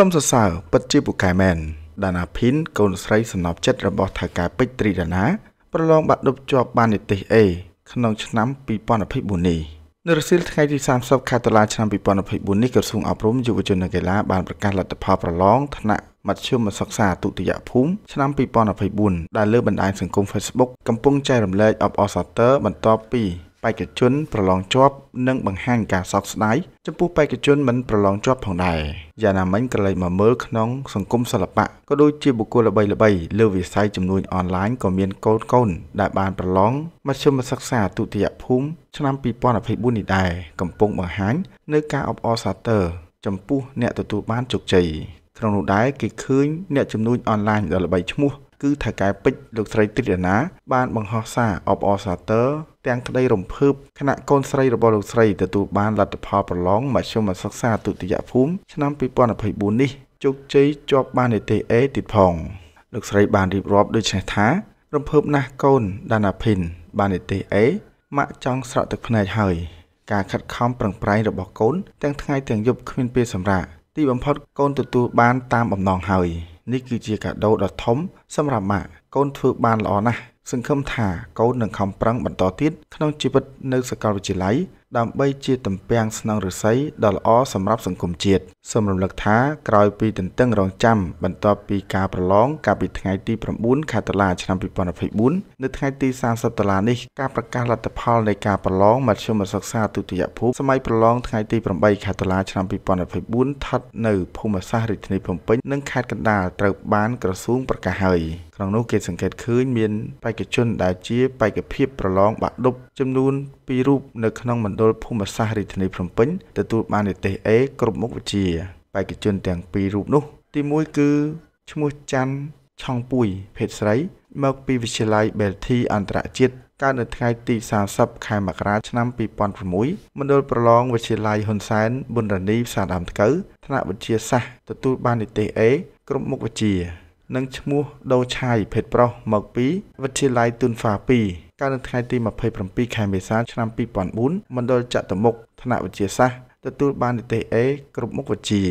សូមសរសើរពិតជាពូកែមែនដាណាភីនកូនស្រីសំណប់ចិត្តរបស់ថៅកែពេជ្រត្រីដាណាប្រឡងបាក់ឌុបជាប់បាននីតិ A ក្នុងឆ្នាំ2024នេះនៅរសៀលថ្ងៃទី30ខែតុលាឆ្នាំ2024នេះក្រសួងអប់រំយុវជននិងកីឡាបានប្រកាសលទ្ធផលប្រឡងថ្នាក់មធ្យមសិក្សាទុតិយភូមិឆ្នាំ2024ដែលលើបណ្ដាញសង្គម Facebook កំពុងចែករំលែកអបអរសាទរបន្ទាប់ពីបេក្ខជនប្រឡងជាប់និងបង្ហាញការសោកស្ដាយចំពោះបេក្ខជនមិនប្រឡងជាប់ផងដែរយ៉ាងណាមិញក៏លេចមកមើលក្នុងសង្គមសិល្បៈក៏ដូចជាបុគ្គលល្បីៗលើវិស័យជំនួញអនឡាញក៏មានកូនកូនដែលបានប្រឡងមធ្យមសិក្សាទុតិយភូមិឆ្នាំ2024នេះដែរកំពុងបង្ហាញនៅការអបអរសាទរចំពោះអ្នកទទួលបានជោគជ័យក្នុងនោះដែរគេឃើញអ្នកជំនួញអនឡាញដ៏ល្បីឈ្មោះគឺថៅកែពេជ្រលោកស្រីទិរណា បានបង្ហោះសារអបអរសាទរទាំងក្តីរំភើបគណៈកូនស្រីរបស់លោកស្រីទទួលបានលទ្ធផលប្រឡងមធ្យមសិក្សាទុតិយភូមិឆ្នាំ2024នេះជោគជ័យជាប់បាននីតិ A ទៀតផងលោកស្រីបានរៀបរាប់ដូចនេះថា រំភើបណាស់កូនដាណាភីនបាននីតិ A ម៉ាក់ចង់ស្រក់ទឹកភ្នែកហើយ ការខិតខំប្រឹងប្រែងរបស់កូនទាំងថ្ងៃទាំងយប់គ្មានពេលសម្រាកទីបំផុតកូនទទួលបាន តាមបំណងហើយនេះគឺជាកាដូដ៏ធំសម្រាប់ម៉ាក់កូនធ្វើបានល្អណាស់សង្ឃឹមថាកូននឹងខំប្រឹងបន្តទៀតក្នុងជីវិតនៅសាកលវិទ្យាល័យដើម្បីជាតំពាំងស្នងរិស័យដ៏ល្អសម្រាប់សង្គមជាតិសូមរំលឹកថាក្រោយពីទន្ទឹងរង់ចាំ បន្ទាប់ពីការប្រឡងកាលពីថ្ងៃទី9ខែតុលាឆ្នាំ2024នៅថ្ងៃទី30តុលានេះការប្រកាសលទ្ធផលនៃការប្រឡងមធ្យមសិក្សាទុតិយភូមិសម័យប្រឡងថ្ងៃទី8ខែតុលាឆ្នាំ2024ថត់នៅភូមិសាស្ត្ររាជធានីភ្នំពេញនិងខេត្តកណ្ដាលត្រូវបានក្រសួងប្រកាសហើយក្នុងនោះគេសង្កេតឃើញមានបេក្ខជនដែលជាបេក្ខភាពប្រឡងបាក់ឌុបចំនួន2រូបនៅក្នុងមណ្ឌលណ្ឌលភូមិសាស្ត្ររាជធានីភ្នំពេញទទួលបាននិទេស A គ្រប់មុខវិជ្ជាបេក្ខជនទាំងពីររូបនោះ ទី1គឺឈ្មោះច័ន្ទឆောင်းពួយភេទស្រីមកពី វិទ្យាល័យ Belty អន្តរជាតិកើតនៅថ្ងៃទី30ខែមករាឆ្នាំ2006មណ្ឌលប្រឡងវិទ្យាល័យហ៊ុនសែនប៊ុនរនីផ្សារដើមថ្កូវថ្នាក់វិទ្យាសាស្ត្រទទួលបាននិទេស A គ្រប់មុខវិជ្ជា និងឈ្មោះដូឆាយភេទប្រុសមកពី វិទ្យាល័យទុនហ្វា2កាលនៅថ្ងៃទី27ខែមេសាឆ្នាំ2004មណ្ឌលចតុមុខថ្នាក់វិទ្យាសាស្ត្រទទួលបាននិទ្ទេស A គ្រប់មុខវិជ្ជា